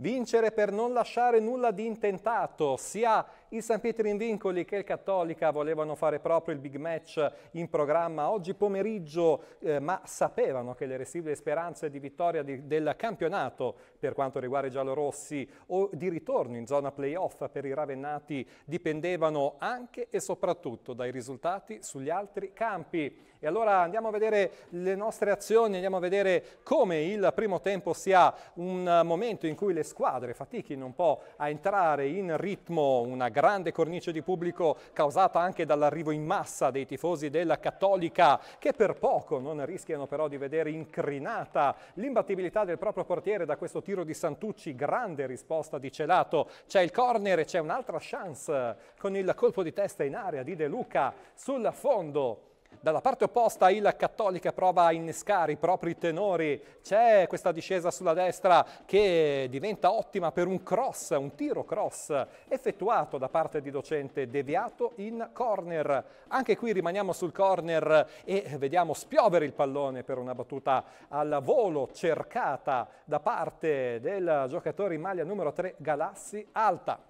Vincere per non lasciare nulla di intentato, sia il San Pietro in Vincoli che il Cattolica volevano fare proprio il big match in programma oggi pomeriggio, eh, ma sapevano che le residue speranze di vittoria di, del campionato per quanto riguarda i giallorossi o di ritorno in zona playoff per i ravennati dipendevano anche e soprattutto dai risultati sugli altri campi. E allora andiamo a vedere le nostre azioni, andiamo a vedere come il primo tempo sia un momento in cui le squadre fatichino un po' a entrare in ritmo, una grande cornice di pubblico causata anche dall'arrivo in massa dei tifosi della Cattolica che per poco non rischiano però di vedere incrinata l'imbattibilità del proprio portiere da questo tiro di Santucci, grande risposta di Celato. C'è il corner e c'è un'altra chance con il colpo di testa in aria di De Luca sul fondo dalla parte opposta il Cattolica prova a innescare i propri tenori, c'è questa discesa sulla destra che diventa ottima per un cross, un tiro cross effettuato da parte di Docente, deviato in corner. Anche qui rimaniamo sul corner e vediamo spiovere il pallone per una battuta al volo cercata da parte del giocatore in maglia numero 3 Galassi Alta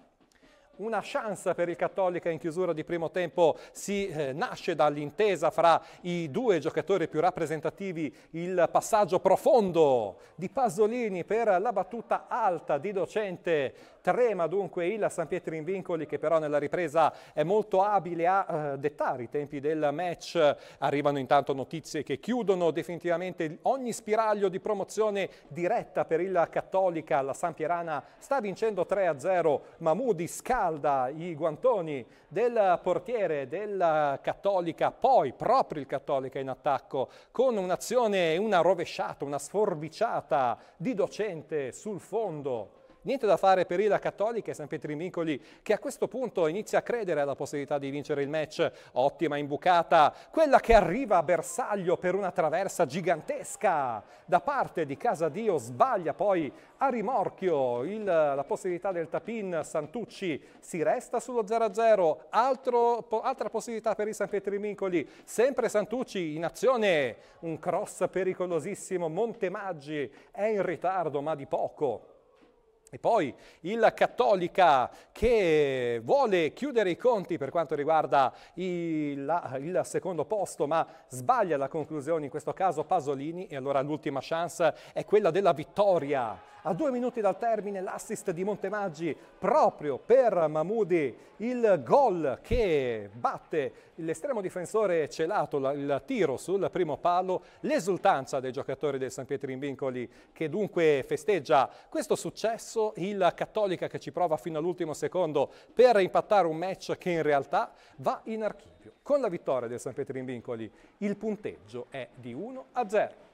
una chance per il Cattolica in chiusura di primo tempo si eh, nasce dall'intesa fra i due giocatori più rappresentativi, il passaggio profondo di Pasolini per la battuta alta di Docente, trema dunque il San Pietro in vincoli che però nella ripresa è molto abile a eh, dettare i tempi del match, arrivano intanto notizie che chiudono definitivamente ogni spiraglio di promozione diretta per il Cattolica, la San Pierana sta vincendo 3-0, Mahmoudi scala calda i guantoni del portiere della Cattolica, poi proprio il Cattolica in attacco, con un'azione, una rovesciata, una sforbiciata di docente sul fondo Niente da fare per la Cattolica e San Pietrivincoli che a questo punto inizia a credere alla possibilità di vincere il match. Ottima imbucata, quella che arriva a bersaglio per una traversa gigantesca da parte di Casadio, sbaglia poi a rimorchio il, la possibilità del tapin Santucci si resta sullo 0-0, po, altra possibilità per i San Pietrivincoli, sempre Santucci in azione, un cross pericolosissimo, Montemaggi è in ritardo ma di poco. E poi il cattolica che vuole chiudere i conti per quanto riguarda il, la, il, secondo posto, ma sbaglia la conclusione, in questo caso Pasolini, e allora l'ultima chance è quella della vittoria. A due minuti dal termine l'assist di Montemaggi proprio per Mamudi, il gol che batte l'estremo difensore celato, la, il tiro sul primo palo, l'esultanza dei giocatori del San Pietro in Vincoli che dunque festeggia questo successo basso, il Cattolica che ci prova fino all'ultimo secondo per impattare un match che in realtà va in archivio. Con la vittoria del San Pietro in Vincoli il punteggio è di 1 a 0.